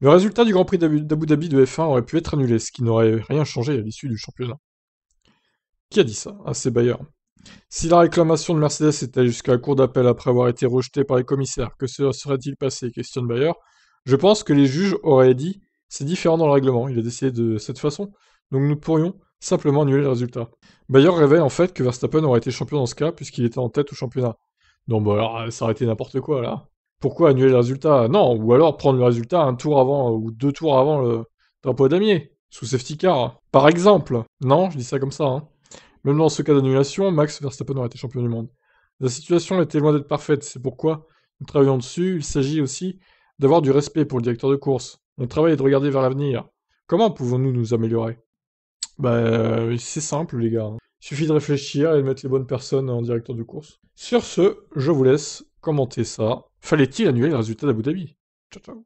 Le résultat du Grand Prix d'Abu Dhabi de F1 aurait pu être annulé, ce qui n'aurait rien changé à l'issue du championnat. Qui a dit ça Ah, c'est Bayer. Si la réclamation de Mercedes était jusqu'à la cour d'appel après avoir été rejetée par les commissaires, que se serait-il passé questionne Bayer. Je pense que les juges auraient dit c'est différent dans le règlement, il a décidé de cette façon, donc nous pourrions simplement annuler le résultat. Bayer révèle en fait que Verstappen aurait été champion dans ce cas, puisqu'il était en tête au championnat. Donc bah euh, ça aurait été n'importe quoi là pourquoi annuler le résultat Non, ou alors prendre le résultat un tour avant euh, ou deux tours avant le drapeau damier, sous safety car, par exemple. Non, je dis ça comme ça. Hein. Même dans ce cas d'annulation, Max Verstappen aurait été champion du monde. La situation était loin d'être parfaite, c'est pourquoi nous travaillons dessus. Il s'agit aussi d'avoir du respect pour le directeur de course. On travaille de regarder vers l'avenir. Comment pouvons-nous nous améliorer Bah, euh, c'est simple, les gars. Hein. Il suffit de réfléchir et de mettre les bonnes personnes en directeur de course. Sur ce, je vous laisse commenter ça. Fallait-il annuler le résultat d'Abu Dhabi Ciao, ciao.